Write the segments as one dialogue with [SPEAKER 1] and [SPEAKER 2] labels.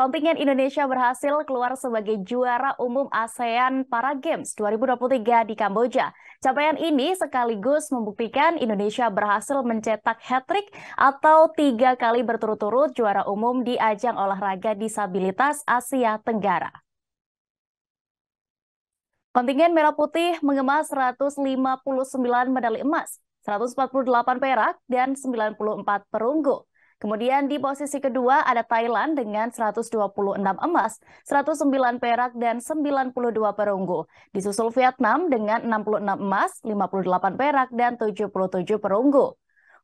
[SPEAKER 1] kontingen Indonesia berhasil keluar sebagai juara umum ASEAN Para Games 2023 di Kamboja. Capaian ini sekaligus membuktikan Indonesia berhasil mencetak hat-trick atau tiga kali berturut-turut juara umum di ajang olahraga disabilitas Asia Tenggara. Kontingen Merah Putih mengemas 159 medali emas, 148 perak, dan 94 perunggu. Kemudian di posisi kedua ada Thailand dengan 126 emas, 109 perak, dan 92 perunggu. Disusul Vietnam dengan 66 emas, 58 perak, dan 77 perunggu.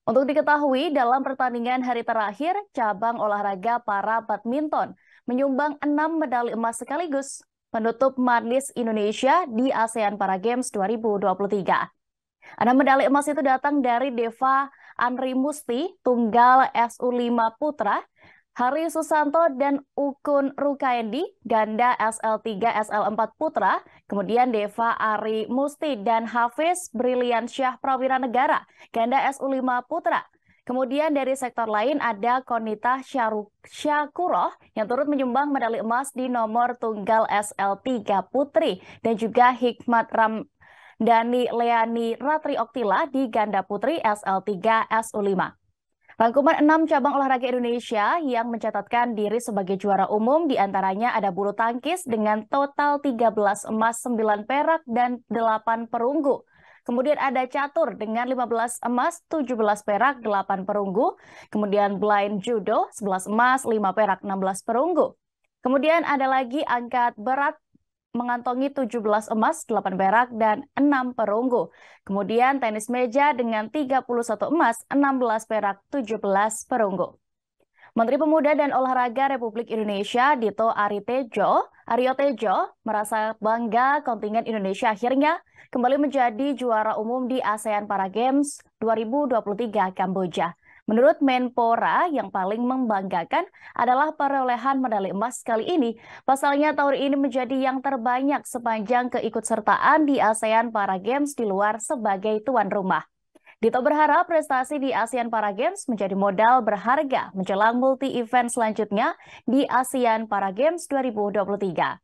[SPEAKER 1] Untuk diketahui, dalam pertandingan hari terakhir, cabang olahraga para badminton menyumbang 6 medali emas sekaligus penutup manis Indonesia di ASEAN Para Games 2023. Anak medali emas itu datang dari Deva Andri Musti, Tunggal SU5 Putra, Hari Susanto dan Ukun Rukaendi, ganda SL3, SL4 Putra, kemudian Deva Ari Musti dan Hafiz Brilian Syah Prawira Negara, ganda SU5 Putra. Kemudian dari sektor lain ada Konita Syakuroh yang turut menyumbang medali emas di nomor tunggal SL3 Putri dan juga Hikmat Ram Dani Leani Ratri Oktila di ganda putri SL3 SU5. Rangkuman 6 cabang olahraga Indonesia yang mencatatkan diri sebagai juara umum diantaranya ada bulu tangkis dengan total 13 emas, 9 perak, dan 8 perunggu. Kemudian ada catur dengan 15 emas, 17 perak, 8 perunggu. Kemudian blind judo, 11 emas, 5 perak, 16 perunggu. Kemudian ada lagi angkat berat mengantongi 17 emas, 8 perak, dan 6 perunggu. Kemudian tenis meja dengan 31 emas, 16 perak, 17 perunggu. Menteri Pemuda dan Olahraga Republik Indonesia Dito Aritejo, Aryo Tejo merasa bangga kontingen Indonesia akhirnya kembali menjadi juara umum di ASEAN Para Games 2023 Kamboja. Menurut Menpora, yang paling membanggakan adalah perolehan medali emas kali ini. Pasalnya tahun ini menjadi yang terbanyak sepanjang keikutsertaan di ASEAN Para Games di luar sebagai tuan rumah. Dito berharap prestasi di ASEAN Para Games menjadi modal berharga menjelang multi-event selanjutnya di ASEAN Para Games 2023.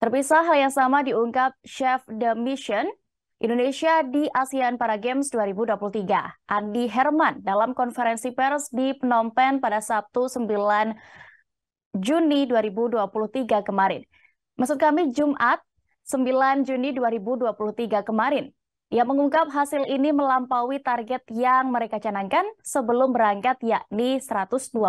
[SPEAKER 1] Terpisah hal yang sama diungkap Chef The Mission Indonesia di ASEAN Para Games 2023. Andi Herman dalam konferensi pers di Phnom Penh pada Sabtu 9 Juni 2023 kemarin. Maksud kami Jumat 9 Juni 2023 kemarin. Ia mengungkap hasil ini melampaui target yang mereka canangkan sebelum berangkat yakni 121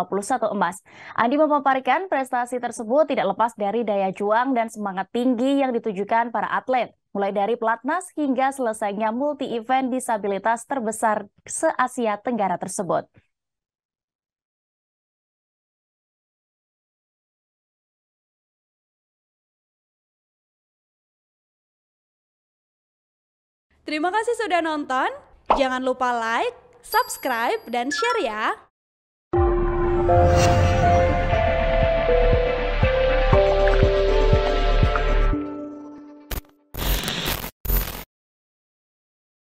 [SPEAKER 1] emas. Andi memaparkan prestasi tersebut tidak lepas dari daya juang dan semangat tinggi yang ditujukan para atlet mulai dari pelatnas hingga selesainya multi-event disabilitas terbesar se-Asia Tenggara tersebut. Terima kasih sudah nonton. Jangan lupa like, subscribe, dan share ya.